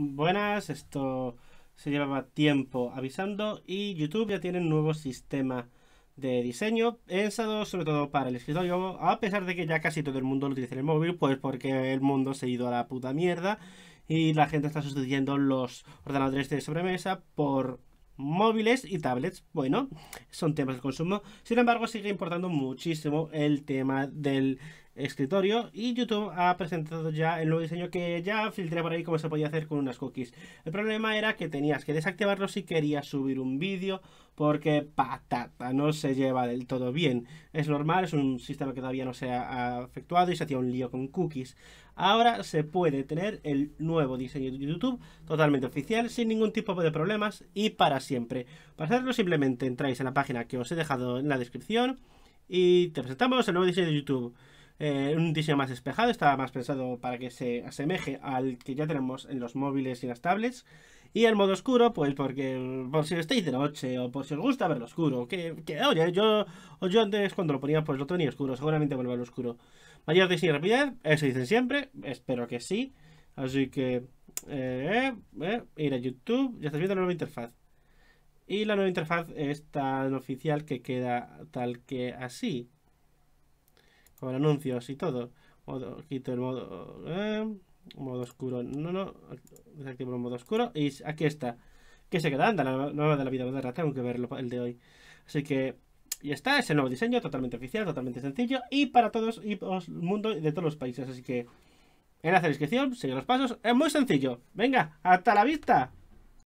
Buenas, esto se llevaba tiempo avisando y YouTube ya tiene un nuevo sistema de diseño pensado sobre todo para el escritorio, a pesar de que ya casi todo el mundo lo utiliza en el móvil, pues porque el mundo se ha ido a la puta mierda y la gente está sustituyendo los ordenadores de sobremesa por móviles y tablets. Bueno, son temas de consumo. Sin embargo, sigue importando muchísimo el tema del escritorio y YouTube ha presentado ya el nuevo diseño que ya filtré por ahí cómo se podía hacer con unas cookies. El problema era que tenías que desactivarlo si querías subir un vídeo porque patata, no se lleva del todo bien. Es normal, es un sistema que todavía no se ha efectuado y se hacía un lío con cookies. Ahora se puede tener el nuevo diseño de YouTube totalmente oficial, sin ningún tipo de problemas y para siempre. Para hacerlo simplemente entráis en la página que os he dejado en la descripción y te presentamos el nuevo diseño de YouTube. Eh, un diseño más despejado, estaba más pensado para que se asemeje al que ya tenemos en los móviles y las tablets. Y el modo oscuro, pues porque por si estáis de noche o por si os gusta verlo oscuro. Que, oye, yo, yo antes cuando lo ponía pues lo tenía oscuro, seguramente vuelva al oscuro. Mayor diseño y rapidez, eso dicen siempre, espero que sí. Así que eh, eh, eh, ir a YouTube, ya estás viendo la nueva interfaz. Y la nueva interfaz es tan oficial que queda tal que así. Con anuncios y todo. Modo, quito el modo... Eh, modo oscuro. No, no. Desactivo el modo oscuro. Y aquí está. Que se queda. Anda, la nueva de la vida moderna. Tengo que verlo el de hoy. Así que... Y está, es el nuevo diseño, totalmente oficial, totalmente sencillo y para todos y el mundo de todos los países. Así que enlace en la descripción, sigue los pasos, es muy sencillo. Venga, hasta la vista.